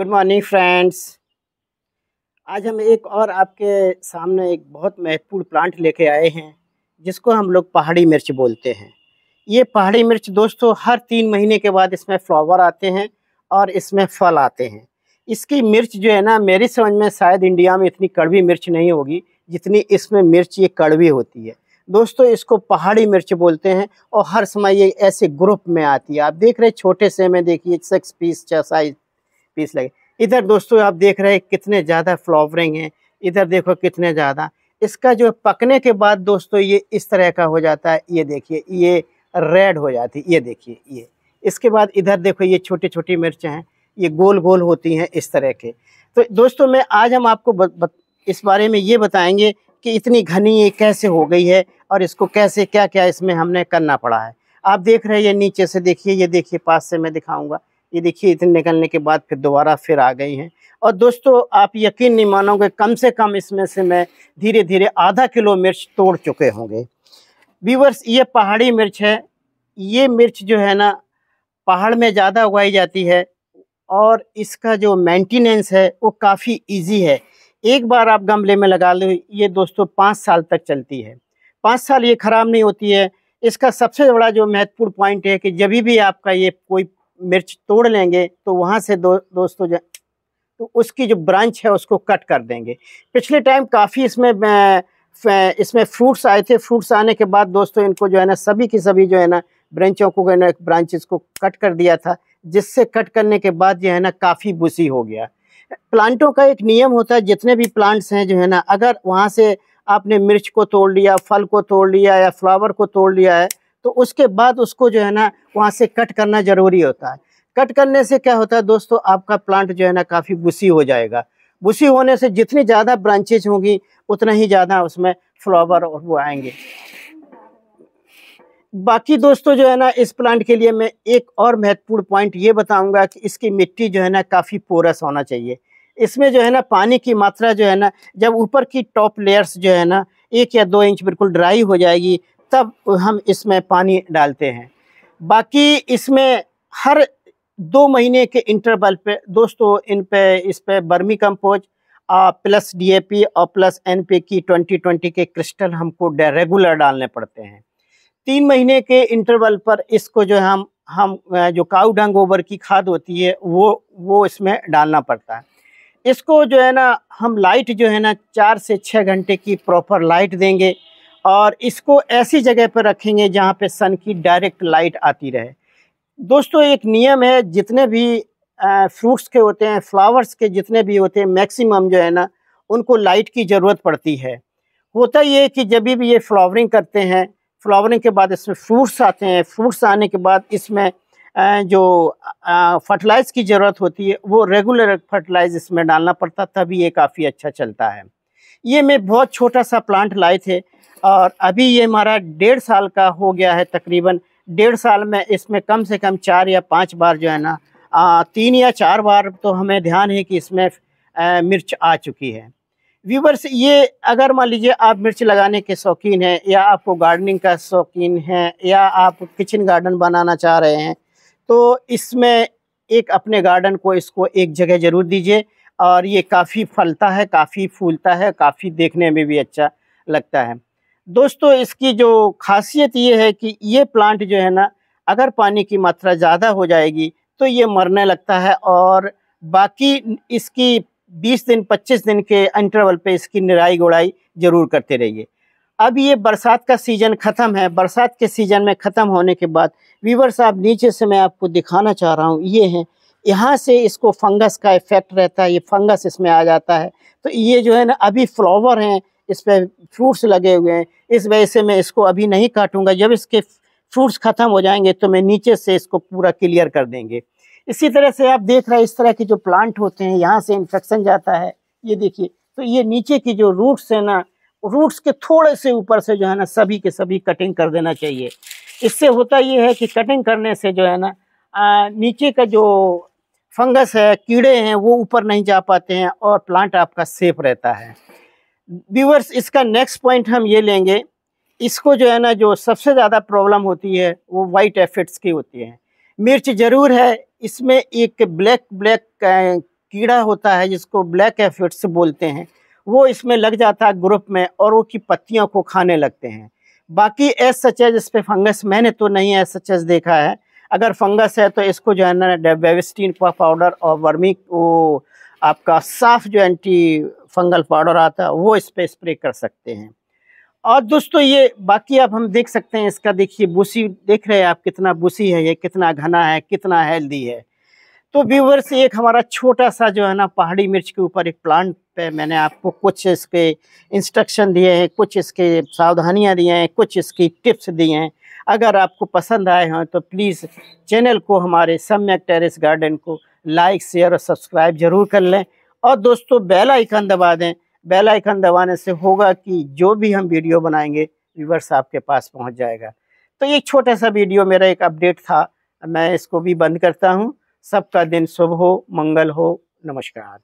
good morning friends आज हम एक और आपके सामने एक बहुत महत्वपूर्ण प्लांट लेके आए हैं जिसको हम लोग पहाड़ी मिर्च बोलते हैं ये पहाड़ी मिर्च दोस्तों हर तीन महीने के बाद इसमें फ्लावर आते हैं और इसमें फल आते हैं इसकी मिर्च जो है ना मेरी समझ में शायद इंडिया में इतनी कड़वी मिर्च नहीं होगी जितनी इसमें मिर्च ये कड़वी होती है दोस्तों इसको पहाड़ी मिर्च बोलते हैं और हर समय ये ऐसे ग्रुप में आती है आप देख रहे छोटे से में देखिए सिक्स पीस छः साइज पीस लगे इधर दोस्तों आप देख रहे हैं कितने ज़्यादा फ्लॉवरिंग हैं इधर देखो कितने ज़्यादा इसका जो पकने के बाद दोस्तों ये इस तरह का हो जाता है ये देखिए ये रेड हो जाती है ये देखिए ये इसके बाद इधर देखो ये छोटी छोटी मिर्च हैं ये गोल गोल होती हैं इस तरह के तो दोस्तों मैं आज हम आपको ब, ब, इस बारे में ये बताएंगे कि इतनी घनी ये कैसे हो गई है और इसको कैसे क्या क्या इसमें हमने करना पड़ा है आप देख रहे हैं ये नीचे से देखिए ये देखिए पास से मैं दिखाऊंगा ये देखिए इतने निकलने के बाद फिर दोबारा फिर आ गई हैं और दोस्तों आप यकीन नहीं मानोगे कम से कम इसमें से मैं धीरे धीरे आधा किलो मिर्च तोड़ चुके होंगे व्यूवर्स ये पहाड़ी मिर्च है ये मिर्च जो है ना पहाड़ में ज़्यादा उगाई जाती है और इसका जो मेंटेनेंस है वो काफ़ी इजी है एक बार आप गमले में लगा लो ये दोस्तों पाँच साल तक चलती है पाँच साल ये ख़राब नहीं होती है इसका सबसे बड़ा जो महत्वपूर्ण पॉइंट है कि जब भी आपका ये कोई मिर्च तोड़ लेंगे तो वहाँ से दो दोस्तों तो उसकी जो ब्रांच है उसको कट कर देंगे पिछले टाइम काफ़ी इसमें इसमें फ्रूट्स आए थे फ्रूट्स आने के बाद दोस्तों इनको जो है ना सभी की सभी जो है ना ब्रांचों को ना ब्रांचेस को कट कर दिया था जिससे कट करने के बाद जो है ना काफ़ी बुसी हो गया प्लांटों का एक नियम होता है जितने भी प्लांट्स हैं जो है ना अगर वहाँ से आपने मिर्च को तोड़ लिया फल को तोड़ लिया या फ्लावर को तोड़ लिया है तो उसके बाद उसको जो है ना वहाँ से कट करना ज़रूरी होता है कट करने से क्या होता है दोस्तों आपका प्लांट जो है ना काफ़ी बुसी हो जाएगा बुसी होने से जितनी ज़्यादा ब्रांचेज होंगी उतना ही ज़्यादा उसमें फ्लावर और वो आएंगे बाकी दोस्तों जो है ना इस प्लांट के लिए मैं एक और महत्वपूर्ण पॉइंट ये बताऊंगा कि इसकी मिट्टी जो है ना काफ़ी पोरस होना चाहिए इसमें जो है ना पानी की मात्रा जो है ना जब ऊपर की टॉप लेयर्स जो है ना एक या दो इंच बिल्कुल ड्राई हो जाएगी तब हम इसमें पानी डालते हैं बाकी इसमें हर दो महीने के इंटरवल पे दोस्तों इन पे इस पे बर्मी कम्पोज प्लस डीएपी और प्लस एनपी की ट्वेंटी ट्वेंटी के क्रिस्टल हमको रेगुलर डालने पड़ते हैं तीन महीने के इंटरवल पर इसको जो हम हम जो काउ डंग ओवर की खाद होती है वो वो इसमें डालना पड़ता है इसको जो है ना हम लाइट जो है ना चार से छः घंटे की प्रॉपर लाइट देंगे और इसको ऐसी जगह पर रखेंगे जहाँ पे सन की डायरेक्ट लाइट आती रहे दोस्तों एक नियम है जितने भी फ्रूट्स के होते हैं फ्लावर्स के जितने भी होते हैं मैक्सिमम जो है ना उनको लाइट की ज़रूरत पड़ती है होता ये कि जब भी ये फ्लावरिंग करते हैं फ्लावरिंग के बाद इसमें फ्रूट्स आते हैं फ्रूट्स आने के बाद इसमें जो फर्टिलाइज़ की ज़रूरत होती है वो रेगुलर फर्टिलाइज इसमें डालना पड़ता तभी ये काफ़ी अच्छा चलता है ये मैं बहुत छोटा सा प्लांट लाए थे और अभी ये हमारा डेढ़ साल का हो गया है तकरीबन डेढ़ साल में इसमें कम से कम चार या पाँच बार जो है ना आ, तीन या चार बार तो हमें ध्यान है कि इसमें आ, मिर्च आ चुकी है व्यूवर्स ये अगर मान लीजिए आप मिर्च लगाने के शौकीन हैं या आपको गार्डनिंग का शौकीन है या आप किचन गार्डन बनाना चाह रहे हैं तो इसमें एक अपने गार्डन को इसको एक जगह ज़रूर दीजिए और ये काफ़ी फलता है काफ़ी फूलता है काफ़ी देखने में भी अच्छा लगता है दोस्तों इसकी जो खासियत ये है कि ये प्लांट जो है ना अगर पानी की मात्रा ज़्यादा हो जाएगी तो ये मरने लगता है और बाकी इसकी 20 दिन 25 दिन के इंटरवल पे इसकी निराई गुड़ाई ज़रूर करते रहिए अब ये बरसात का सीज़न ख़त्म है बरसात के सीज़न में ख़त्म होने के बाद वीवर साहब नीचे से मैं आपको दिखाना चाह रहा हूँ ये हैं यहाँ से इसको फंगस का इफेक्ट रहता है ये फंगस इसमें आ जाता है तो ये जो है ना अभी फ्लावर हैं इस पर फ्रूट्स लगे हुए हैं इस वजह से मैं इसको अभी नहीं काटूंगा जब इसके फ्रूट्स ख़त्म हो जाएंगे तो मैं नीचे से इसको पूरा क्लियर कर देंगे इसी तरह से आप देख रहे हैं इस तरह के जो प्लांट होते हैं यहाँ से इन्फेक्शन जाता है ये देखिए तो ये नीचे की जो रूट्स है ना रूट्स के थोड़े से ऊपर से जो है ना सभी के सभी कटिंग कर देना चाहिए इससे होता ये है कि कटिंग करने से जो है ना आ, नीचे का जो फंगस है कीड़े हैं वो ऊपर नहीं जा पाते हैं और प्लांट आपका सेफ रहता है व्यूवर्स इसका नेक्स्ट पॉइंट हम ये लेंगे इसको जो है ना जो सबसे ज़्यादा प्रॉब्लम होती है वो वाइट एफिड्स की होती है मिर्च ज़रूर है इसमें एक ब्लैक ब्लैक कीड़ा होता है जिसको ब्लैक एफिड्स बोलते हैं वो इसमें लग जाता है ग्रुप में और वो की पत्तियों को खाने लगते हैं बाकी एस सचेज इस पर फंगस मैंने तो नहीं एस सचेज देखा है अगर फंगस है तो इसको जो है ना डेवेस्टीन पाउडर और वर्मी वो आपका साफ जो एंटी फंगल पाउडर आता है वो इस पर स्प्रे कर सकते हैं और दोस्तों ये बाकी आप हम देख सकते हैं इसका देखिए बूसी देख रहे हैं आप कितना बूसी है ये कितना घना है कितना हेल्दी है तो व्यूवर से एक हमारा छोटा सा जो है ना पहाड़ी मिर्च के ऊपर एक प्लांट पे मैंने आपको कुछ इसके इंस्ट्रक्शन दिए हैं कुछ इसके सावधानियां दिए हैं कुछ इसकी टिप्स दिए हैं अगर आपको पसंद आए हों तो प्लीज़ चैनल को हमारे सम्यक टेरेस गार्डन को लाइक शेयर और सब्सक्राइब ज़रूर कर लें और दोस्तों बेल आइकन दबा दें बेल आइकन दबाने से होगा कि जो भी हम वीडियो बनाएंगे व्यूवर्स आपके पास पहुंच जाएगा तो ये छोटा सा वीडियो मेरा एक अपडेट था मैं इसको भी बंद करता हूँ सबका दिन शुभ हो मंगल हो नमस्कार